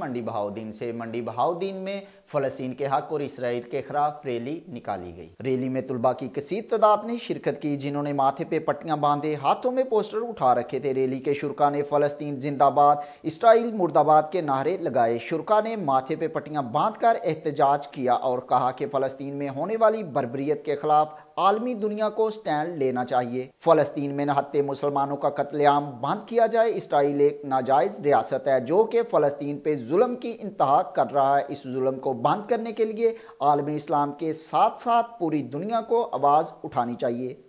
मंडी बहाउद्दीन से मंडी बहाउद्दीन में फलस्तीन के हक और इसराइल के खिलाफ रैली निकाली गई रैली में तुलबा की कसीद तादाद ने शिरकत की जिन्होंने माथे पे पट्टियां बांधे हाथों में पोस्टर उठा रखे थे रैली के शुरा ने फलस्तीन जिंदाबाद इसराइल मुर्दाबाद के नारे लगाए शुरा ने माथे पे पट्टियां बांध कर एहतजाज किया और कहा कि फलस्तीन में होने वाली बरबरीत के खिलाफ आलमी दुनिया को स्टैंड लेना चाहिए फलस्तीन में नहत्ते मुसलमानों का कत्लेआम बंद किया जाए इसराइल एक नाजायज रियासत है जो कि फलस्तीन पे जुल्म की इंतहा कर रहा है इस जुल्म को बंद करने के लिए आलम इस्लाम के साथ साथ पूरी दुनिया को आवाज़ उठानी चाहिए